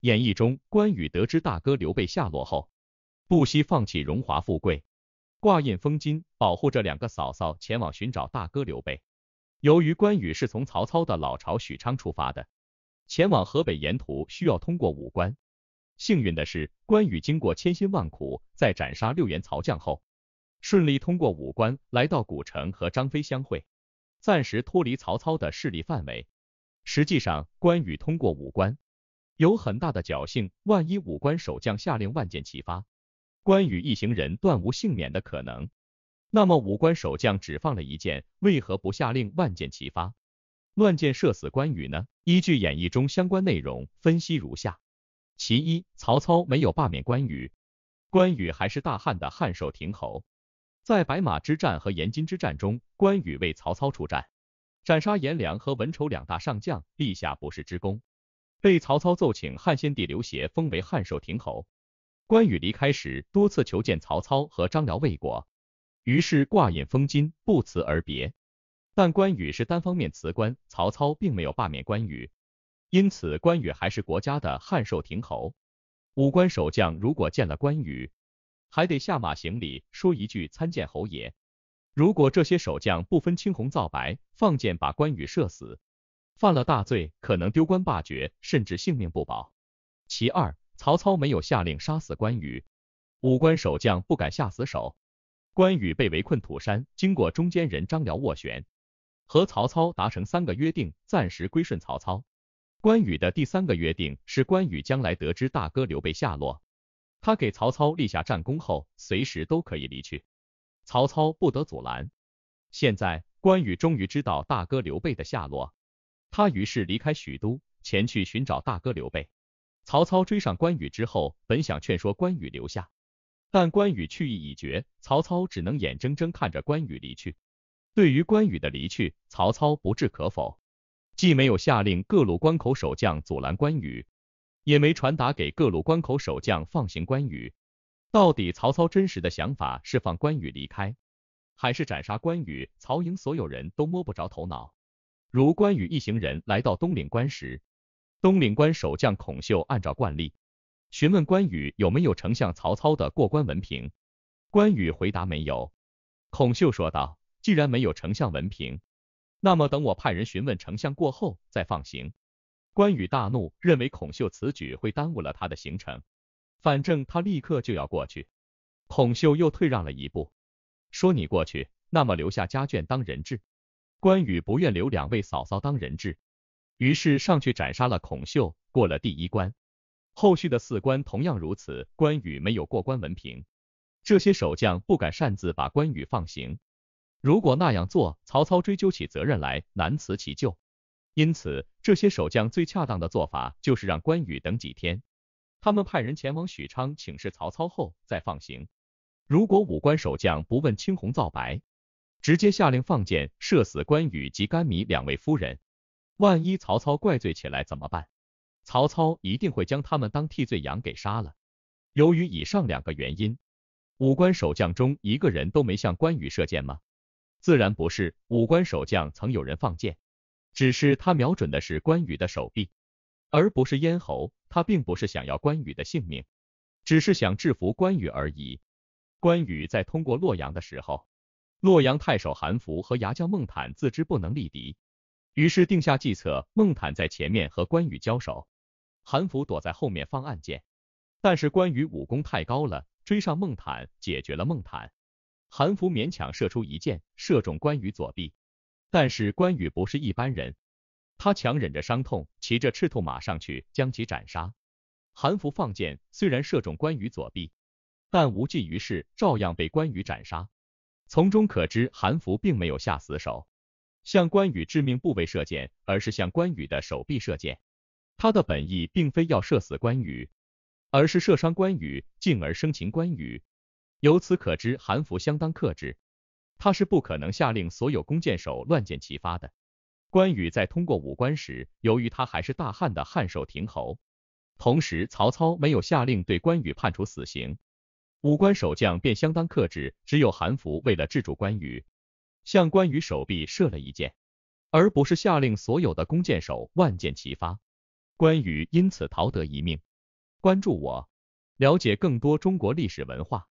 演义中，关羽得知大哥刘备下落后，不惜放弃荣华富贵，挂印封金，保护着两个嫂嫂前往寻找大哥刘备。由于关羽是从曹操的老巢许昌出发的，前往河北沿途需要通过五关。幸运的是，关羽经过千辛万苦，在斩杀六员曹将后，顺利通过五关，来到古城和张飞相会，暂时脱离曹操的势力范围。实际上，关羽通过五关。有很大的侥幸，万一武官守将下令万箭齐发，关羽一行人断无幸免的可能。那么武官守将只放了一箭，为何不下令万箭齐发，乱箭射死关羽呢？依据《演义》中相关内容分析如下：其一，曹操没有罢免关羽，关羽还是大汉的汉寿亭侯。在白马之战和延津之战中，关羽为曹操出战，斩杀颜良和文丑两大上将，立下不世之功。被曹操奏请汉献帝刘协封为汉寿亭侯。关羽离开时多次求见曹操和张辽未果，于是挂印封金，不辞而别。但关羽是单方面辞官，曹操并没有罢免关羽，因此关羽还是国家的汉寿亭侯。五关守将如果见了关羽，还得下马行礼，说一句参见侯爷。如果这些守将不分青红皂白，放箭把关羽射死。犯了大罪，可能丢官罢爵，甚至性命不保。其二，曹操没有下令杀死关羽，五关守将不敢下死手。关羽被围困土山，经过中间人张辽斡旋，和曹操达成三个约定，暂时归顺曹操。关羽的第三个约定是，关羽将来得知大哥刘备下落，他给曹操立下战功后，随时都可以离去，曹操不得阻拦。现在，关羽终于知道大哥刘备的下落。他于是离开许都，前去寻找大哥刘备。曹操追上关羽之后，本想劝说关羽留下，但关羽去意已决，曹操只能眼睁睁看着关羽离去。对于关羽的离去，曹操不置可否，既没有下令各路关口守将阻拦关羽，也没传达给各路关口守将放行关羽。到底曹操真实的想法是放关羽离开，还是斩杀关羽？曹营所有人都摸不着头脑。如关羽一行人来到东岭关时，东岭关守将孔秀按照惯例询问关羽有没有丞相曹操的过关文凭。关羽回答没有。孔秀说道：“既然没有丞相文凭，那么等我派人询问丞相过后再放行。”关羽大怒，认为孔秀此举会耽误了他的行程，反正他立刻就要过去。孔秀又退让了一步，说：“你过去，那么留下家眷当人质。”关羽不愿留两位嫂嫂当人质，于是上去斩杀了孔秀，过了第一关。后续的四关同样如此，关羽没有过关文凭，这些守将不敢擅自把关羽放行。如果那样做，曹操追究起责任来，难辞其咎。因此，这些守将最恰当的做法就是让关羽等几天，他们派人前往许昌请示曹操后再放行。如果五关守将不问青红皂白，直接下令放箭射死关羽及甘糜两位夫人，万一曹操怪罪起来怎么办？曹操一定会将他们当替罪羊给杀了。由于以上两个原因，五关守将中一个人都没向关羽射箭吗？自然不是，五关守将曾有人放箭，只是他瞄准的是关羽的手臂，而不是咽喉。他并不是想要关羽的性命，只是想制服关羽而已。关羽在通过洛阳的时候。洛阳太守韩福和牙将孟坦自知不能力敌，于是定下计策。孟坦在前面和关羽交手，韩福躲在后面放暗箭。但是关羽武功太高了，追上孟坦，解决了孟坦。韩福勉强射出一箭，射中关羽左臂。但是关羽不是一般人，他强忍着伤痛，骑着赤兔马上去将其斩杀。韩福放箭虽然射中关羽左臂，但无济于事，照样被关羽斩杀。从中可知，韩福并没有下死手，向关羽致命部位射箭，而是向关羽的手臂射箭。他的本意并非要射死关羽，而是射伤关羽，进而生擒关羽。由此可知，韩福相当克制，他是不可能下令所有弓箭手乱箭齐发的。关羽在通过五关时，由于他还是大汉的汉寿亭侯，同时曹操没有下令对关羽判处死刑。五关守将便相当克制，只有韩福为了制住关羽，向关羽手臂射了一箭，而不是下令所有的弓箭手万箭齐发。关羽因此逃得一命。关注我，了解更多中国历史文化。